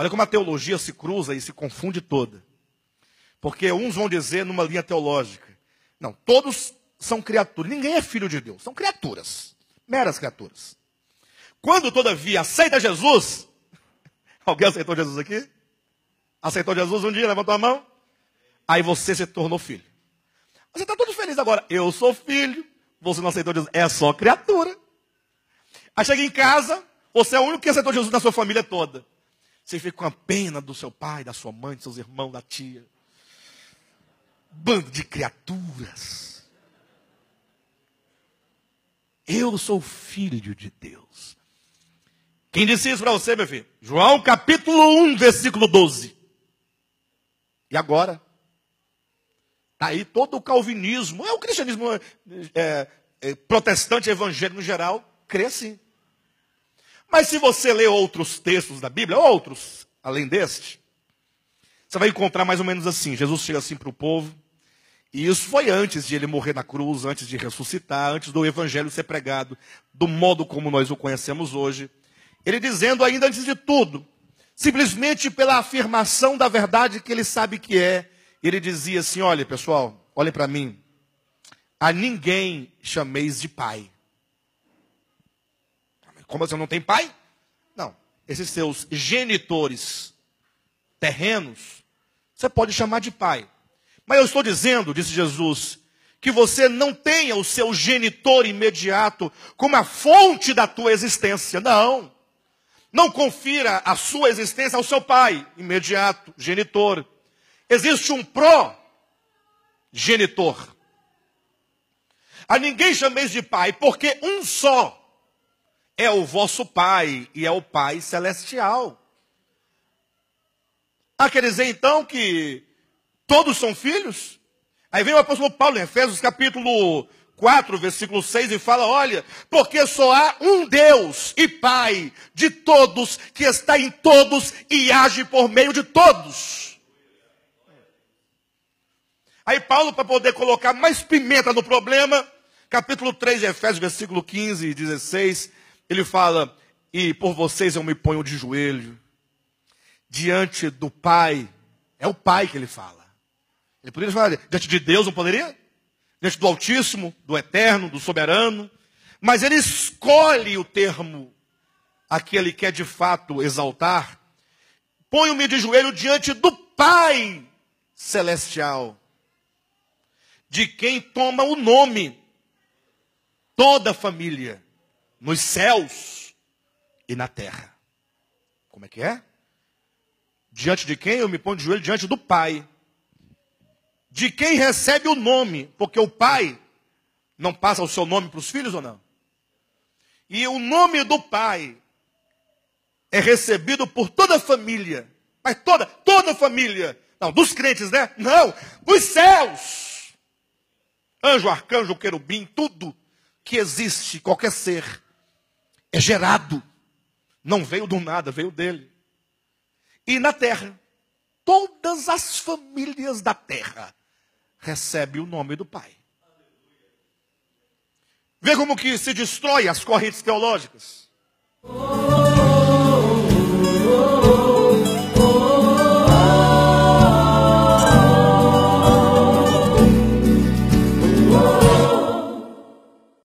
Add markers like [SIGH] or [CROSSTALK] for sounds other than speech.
Olha como a teologia se cruza e se confunde toda. Porque uns vão dizer numa linha teológica: não, todos são criaturas, ninguém é filho de Deus, são criaturas, meras criaturas. Quando, todavia, aceita Jesus, [LAUGHS] alguém aceitou Jesus aqui? Aceitou Jesus um dia, levantou a mão, aí você se tornou filho. Você está todo feliz agora, eu sou filho, você não aceitou Jesus, é só criatura. Aí chega em casa, você é o único que aceitou Jesus na sua família toda. Você fica com a pena do seu pai, da sua mãe, dos seus irmãos, da tia. Bando de criaturas. Eu sou filho de Deus. Quem disse isso para você, meu filho? João capítulo 1, versículo 12. E agora? Está aí todo o calvinismo. É o cristianismo é, é, protestante evangélico no geral. Cresce. Mas se você ler outros textos da Bíblia, outros, além deste, você vai encontrar mais ou menos assim: Jesus chega assim para o povo, e isso foi antes de ele morrer na cruz, antes de ressuscitar, antes do evangelho ser pregado do modo como nós o conhecemos hoje. Ele dizendo, ainda antes de tudo, simplesmente pela afirmação da verdade que ele sabe que é, ele dizia assim: Olha, pessoal, olhem para mim, a ninguém chameis de pai. Como você assim, não tem pai? Não. Esses seus genitores terrenos, você pode chamar de pai. Mas eu estou dizendo, disse Jesus, que você não tenha o seu genitor imediato como a fonte da tua existência. Não. Não confira a sua existência ao seu pai imediato, genitor. Existe um pró-genitor. A ninguém chameis de pai, porque um só é o vosso Pai e é o Pai celestial. Ah, quer dizer então que todos são filhos? Aí vem o apóstolo Paulo em Efésios capítulo 4, versículo 6 e fala: Olha, porque só há um Deus e Pai de todos, que está em todos e age por meio de todos. Aí Paulo, para poder colocar mais pimenta no problema, capítulo 3 de Efésios, versículo 15 e 16, ele fala: E por vocês eu me ponho de joelho, diante do Pai. É o Pai que ele fala. Ele poderia falar diante de Deus, não poderia? Diante do Altíssimo, do Eterno, do Soberano. Mas ele escolhe o termo a que ele quer de fato exaltar. Ponho-me de joelho diante do Pai Celestial, de quem toma o nome toda a família nos céus e na terra. Como é que é? Diante de quem eu me ponho de joelho? Diante do Pai. De quem recebe o nome? Porque o Pai não passa o seu nome para os filhos ou não? E o nome do Pai é recebido por toda a família. Mas toda, toda a família. Não, dos crentes, né? Não, dos céus. Anjo, arcanjo, querubim, tudo que existe, qualquer ser é gerado. Não veio do nada, veio dele. E na terra, todas as famílias da terra recebem o nome do Pai. Vê como que se destrói as correntes teológicas. Oh.